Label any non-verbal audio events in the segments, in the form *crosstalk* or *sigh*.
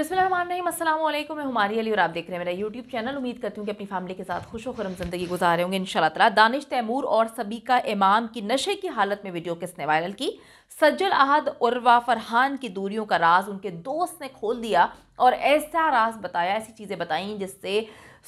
बिस्मिल्लाम असलम मैं हमारी अली और आप देख रहे हैं मेरा यूट्यूब चैनल उम्मीद करती हूँ कि अपनी फैमिली के साथ खुश वरम ज़िंदगी रहे होंगे इन ताला दानिश तैमूर और सभी का इमाम की नशे की हालत में वीडियो किसने वायरल की सज्जल अहद उर्वा फरहान की दूरियों का राज उनके दोस्त ने खोल दिया और ऐसा राज बताया ऐसी चीज़ें बताई जिससे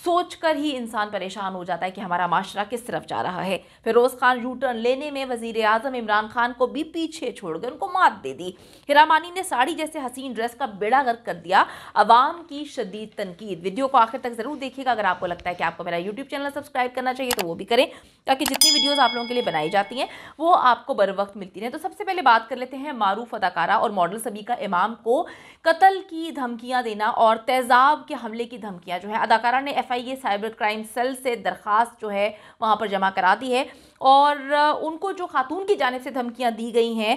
सोच कर ही इंसान परेशान हो जाता है कि हमारा माशरा किस तरफ जा रहा है फिरोज़ खान यू टर्न लेने में वजीर अजम इमरान खान को भी पीछे छोड़कर उनको मात दे दी हिरामानी ने साड़ी जैसे हसीन ड्रेस का बेड़ा गर्क कर दिया अवाम की शदीद तनकीद वीडियो को आखिर तक ज़रूर देखिएगा अगर आपको लगता है कि आपको मेरा यूट्यूब चैनल सब्सक्राइब करना चाहिए तो वो भी करें ताकि जितनी वीडियोज़ आप लोगों के लिए बनाई जाती हैं वो आपको बर वक्त मिलती रहें तो सबसे पहले बात कर लेते हैं मारूफ अदाकारा और मॉडल सभी का इमाम को कत्ल की धमकियाँ देना और तेज़ाब के हमले की धमकियाँ जो है अदाकारा ने एफआईए साइबर क्राइम सेल से दरख्वास्त जो है वहाँ पर जमा करा दी है और उनको जो खातून की जानब से धमकियाँ दी गई हैं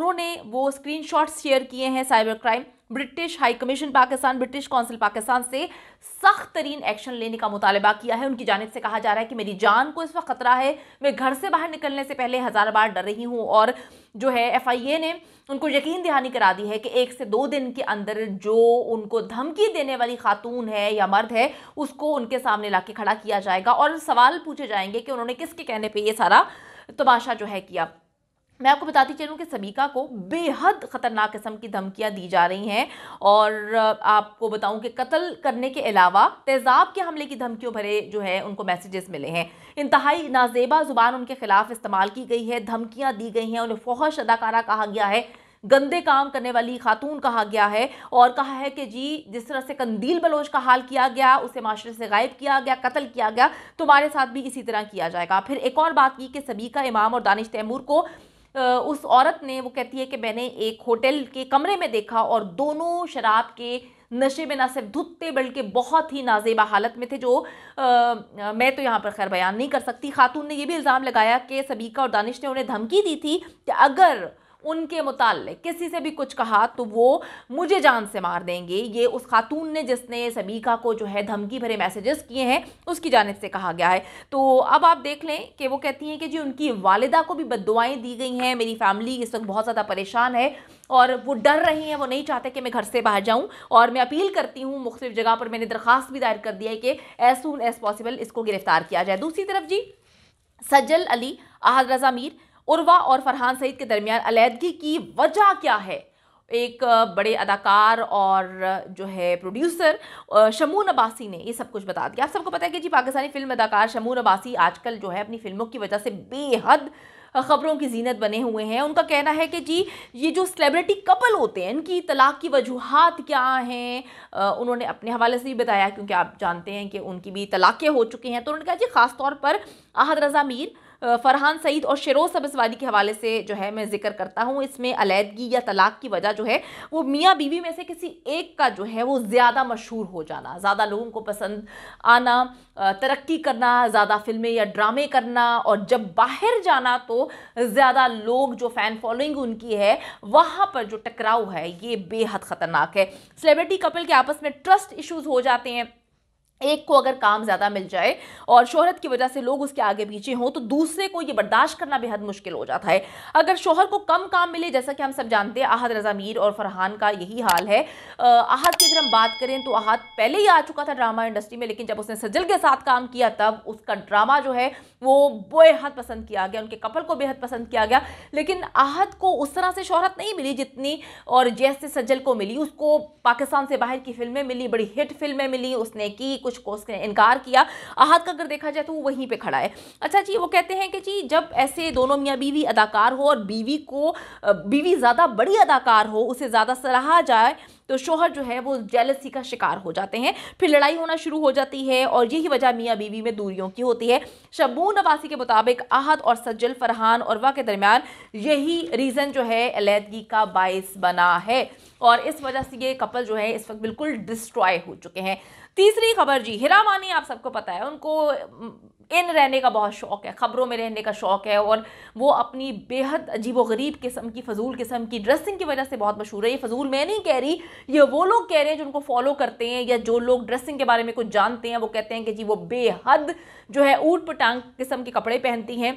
उन्होंने वो स्क्रीनशॉट्स शेयर किए हैं cyber crime British High Commission Pakistan British Council Pakistan से सख्त तरीन एक्शन लेने का मुतालबा किया है उनकी जानब से कहा जा रहा है कि मेरी जान को इस वक्त खतरा है मैं घर से बाहर निकलने से पहले हज़ार बार डर रही हूँ और जो है एफ आई ए ने उनको यकीन दहानी करा दी है कि एक से दो दिन के अंदर जो उनको धमकी देने वाली खातून है या मर्द है उसको उनके सामने ला के खड़ा किया जाएगा और सवाल पूछे जाएंगे कि उन्होंने किसके कहने पर यह सारा तमाशा जो है किया मैं आपको बताती चलूँ कि सबीका को बेहद ख़तरनाक किस्म की धमकियाँ दी जा रही हैं और आपको बताऊँ कि कत्ल करने के अलावा तेज़ाब के हमले की धमकियों भरे जो है उनको मैसेजेस मिले हैं इंतहाई नाजेबा ज़ुबान उनके ख़िलाफ़ इस्तेमाल की गई है धमकियाँ दी गई हैं उन्हें फ़ौहश अदाकारा कहा गया है गंदे काम करने वाली खातून कहा गया है और कहा है कि जी जिस तरह से कंदील बलोच का हाल किया गया उसे माशरे से गायब किया गया कत्ल किया गया तुम्हारे साथ भी इसी तरह किया जाएगा फिर एक और बात की कि सबीका इमाम और दानिश तैमूर को उस औरत ने वो कहती है कि मैंने एक होटल के कमरे में देखा और दोनों शराब के नशे में ना सिर्फ धुतते बल्कि बहुत ही नाजेबा हालत में थे जो आ, मैं तो यहाँ पर खैर बयान नहीं कर सकती खातून ने यह भी इल्ज़ाम लगाया कि सबीका और दानिश ने उन्हें धमकी दी थी कि अगर उनके मुताल किसी से भी कुछ कहा तो वो मुझे जान से मार देंगे ये उस खातून ने जिसने सबीका को जो है धमकी भरे मैसेजेस किए हैं उसकी जानब से कहा गया है तो अब आप देख लें कि वो कहती हैं कि जी उनकी वालदा को भी बद दी गई हैं मेरी फैमिली इस वक्त बहुत ज़्यादा परेशान है और वो डर रही हैं वो नहीं चाहते कि मैं घर से बाहर जाऊँ और मैं अपील करती हूँ मुख्तलिफ जगह पर मैंने दरख्वास्त भी दायर कर दिया है कि एज सुन एज़ पॉसिबल इसको गिरफ्तार किया जाए दूसरी तरफ जी सज्जल अली अहद रजा मीर उर्वा और फरहान सईद के दरमियान अलीहदगी की वजह क्या है एक बड़े अदाकार और जो है प्रोड्यूसर शमून अबासी ने ये सब कुछ बता दिया आप सबको पता है कि जी पाकिस्तानी फिल्म अदाकार शमून अबासी आजकल जो है अपनी फिल्मों की वजह से बेहद ख़बरों की जीनत बने हुए हैं उनका कहना है कि जी ये जो सेलिब्रिटी कपल होते हैं इनकी तलाक की वजूहत क्या हैं उन्होंने अपने हवाले से भी बताया क्योंकि आप जानते हैं कि उनकी भी तलाक़ें हो चुकी हैं तो उन्होंने कहा जी ख़ास तौर पर अहद रज़ा मीर फरहान सईद और शेरोज सबसवादी के हवाले से जो है मैं जिक्र करता हूँ इसमें अलीदगी या तलाक की वजह जो है वो मियाँ बीवी में से किसी एक का जो है वो ज़्यादा मशहूर हो जाना ज़्यादा लोगों को पसंद आना तरक्की करना ज़्यादा फिल्में या ड्रामे करना और जब बाहर जाना तो ज़्यादा लोग जो फ़ैन फॉलोइंग उनकी है वहाँ पर जो टकराव है ये बेहद ख़तरनाक है सेलिब्रिटी कपल के आपस में ट्रस्ट इशूज़ हो जाते हैं एक को अगर काम ज़्यादा मिल जाए और शोहरत की वजह से लोग उसके आगे पीछे हों तो दूसरे को ये बर्दाश्त करना बेहद मुश्किल हो जाता है अगर शोहर को कम काम मिले जैसा कि हम सब जानते हैं आहद रजा मीर और फरहान का यही हाल है आहद की अगर हम बात करें तो आहद पहले ही आ चुका था ड्रामा इंडस्ट्री में लेकिन जब उसने सजल के साथ काम किया तब उसका ड्रामा जो है वो बेहद पसंद किया गया उनके कपल को बेहद पसंद किया गया लेकिन आहद को उस तरह से शोहरत नहीं मिली जितनी और जैसे सज्जल को मिली उसको पाकिस्तान से बाहर की फिल्में मिली बड़ी हिट फिल्में मिली उसने की कुछ कुछ कोस ने इनकार किया अहद का अगर देखा जाए तो वो वहीं पर खड़ा है अच्छा जी वो कहते हैं कि जी जब ऐसे दोनों मियाँ बीवी अदाकार हो और बीवी को बीवी ज़्यादा बड़ी अदाकार हो उसे ज़्यादा सराहा जाए तो शोहर जो है वो जेलसी का शिकार हो जाते हैं फिर लड़ाई होना शुरू हो जाती है और यही वजह मियाँ बीवी में दूरियों की होती है शबू नवासी के मुताबिक आहत और सज्जल फरहान और वा के दरमियान यही रीज़न जो है अलीदगी का बायस बना है और इस वजह से ये कपल जो है इस वक्त बिल्कुल डिस्ट्रॉय हो चुके हैं तीसरी खबर जी हिरा मानी आप सबको पता है उनको इन रहने का बहुत शौक़ है ख़बरों में रहने का शौक़ है और वो अपनी बेहद अजीब व गरीब किस्म की फजूल किस्म की ड्रेसिंग की वजह से बहुत मशहूर है ये फजूल मैं नहीं कह रही ये वो लोग कह रहे हैं जिनको फॉलो करते हैं या जो लोग ड्रेसिंग के बारे में कुछ जानते हैं वो कहते हैं कि जी वो बेहद जो है ऊट पटांग किस्म के कपड़े पहनती हैं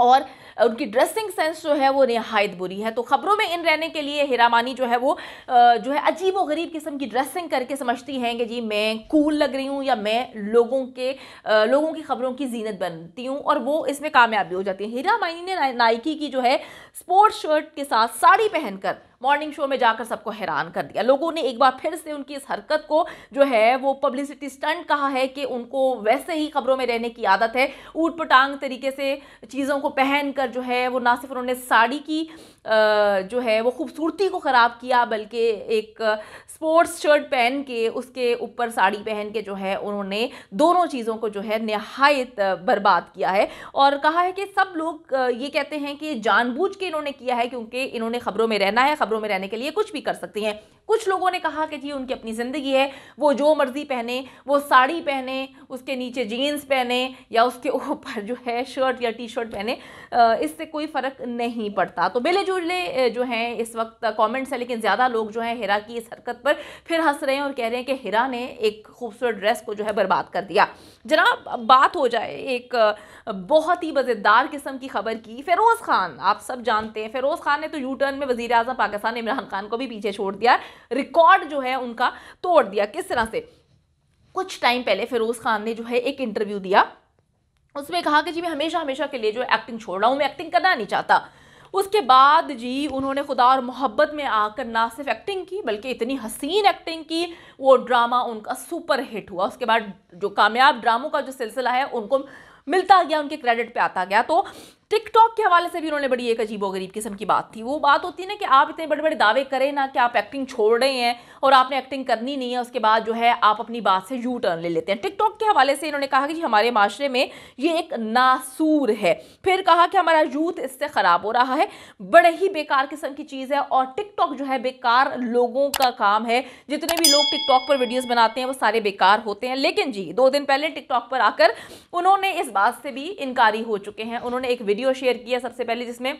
और उनकी ड्रेसिंग सेंस जो है वो नहायत बुरी है तो ख़बरों में इन रहने के लिए हिरामानी जो है वो जो है अजीब व गरीब किस्म की ड्रेसिंग करके समझती हैं कि जी मैं कूल लग रही हूँ या मैं लोगों के लोगों की ख़बरों की जीनत बनती हूँ और वो इसमें कामयाबी हो जाती है हिरामानी ने नाइकी की जो है स्पोर्ट्स शर्ट के साथ साड़ी पहनकर मॉर्निंग शो में जाकर सबको हैरान कर दिया लोगों ने एक बार फिर से उनकी इस हरकत को जो है वो पब्लिसिटी स्टंट कहा है कि उनको वैसे ही खबरों में रहने की आदत है ऊट पटांग तरीके से चीज़ों को पहन कर जो है वो ना सिर्फ उन्होंने साड़ी की जो है वो खूबसूरती को ख़राब किया बल्कि एक स्पोर्ट्स शर्ट पहन के उसके ऊपर साड़ी पहन के जो है उन्होंने दोनों चीज़ों को जो है नहायत बर्बाद किया है और कहा है कि सब लोग ये कहते हैं कि जानबूझ के इन्होंने किया है क्योंकि इन्होंने खबरों में रहना है खबरों में रहने के लिए कुछ भी कर सकती हैं कुछ लोगों ने कहा कि जी उनकी अपनी ज़िंदगी है वो जो मर्ज़ी पहने वो साड़ी पहने उसके नीचे जीन्स पहने या उसके *laughs* ऊपर जो है शर्ट या टी शर्ट पहने इससे कोई फ़र्क नहीं पड़ता तो बेले जुले जो हैं इस वक्त कॉमेंट्स हैं लेकिन ज़्यादा लोग जो हैं हिरा की इस हरकत पर फिर हंस रहे हैं और कह रहे हैं कि हिरा ने एक खूबसूरत ड्रेस को जो है बर्बाद कर दिया जनाब बात हो जाए एक बहुत ही मज़ेदार किस्म की खबर की फ़िरोज़ खान आप सब जानते हैं फ़िरोज़ खान ने तो यू टर्न में वज़ी अजम पाकिस्तान पाकिस्तान ने इमरान खान को भी पीछे छोड़ दिया रिकॉर्ड जो है उनका तोड़ दिया किस तरह से कुछ टाइम पहले फिरोज़ खान ने जो है एक इंटरव्यू दिया उसमें कहा कि जी मैं हमेशा हमेशा के लिए जो एक्टिंग छोड़ रहा हूँ मैं एक्टिंग करना नहीं चाहता उसके बाद जी उन्होंने खुदा और मोहब्बत में आकर ना सिर्फ एक्टिंग की बल्कि इतनी हसीन एक्टिंग की वो ड्रामा उनका सुपर हिट हुआ उसके बाद जो कामयाब ड्रामों का जो सिलसिला है उनको मिलता गया उनके क्रेडिट पे आता गया तो टिकटॉक के हवाले से भी उन्होंने बड़ी एक अजीब गरीब किस्म की बात थी वो बात होती है ना कि आप इतने बड़े बड़े दावे करें ना कि आप एक्टिंग छोड़ रहे हैं और आपने एक्टिंग करनी नहीं है उसके बाद जो है आप अपनी बात से यू टर्न ले लेते हैं टिकटॉक के हवाले से इन्होंने कहा कि हमारे माशरे में ये एक नासूर है फिर कहा कि हमारा यूथ इससे ख़राब हो रहा है बड़े ही बेकार किस्म की चीज़ है और टिकटॉक जो है बेकार लोगों का काम है जितने भी लोग टिकटॉक पर वीडियोज़ बनाते हैं वो सारे बेकार होते हैं लेकिन जी दो दिन पहले टिकटॉक पर आकर उन्होंने इस बात से भी इनकारी हो चुके हैं उन्होंने एक वीडियो वीडियो शेयर किया सबसे पहले जिसमें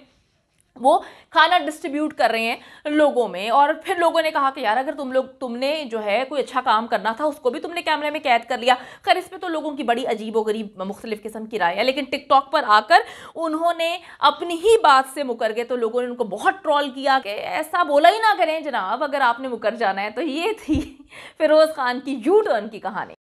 वो खाना डिस्ट्रीब्यूट कर रहे हैं लोगों में और फिर लोगों ने कहा कि यार अगर तुम लोग तुमने जो है कोई अच्छा काम करना था उसको भी तुमने कैमरे में कैद कर लिया खैर इस पर तो लोगों की बड़ी अजीब और गरीब मुख्तलिफ किस्म की राय है लेकिन टिकटॉक पर आकर उन्होंने अपनी ही बात से मुकर गए तो लोगों ने उनको बहुत ट्रॉल किया कि ऐसा बोला ही ना करें जनाब अगर आपने मुकर जाना है तो ये थी *laughs* फिरोज़ खान की यू टर्न की कहानी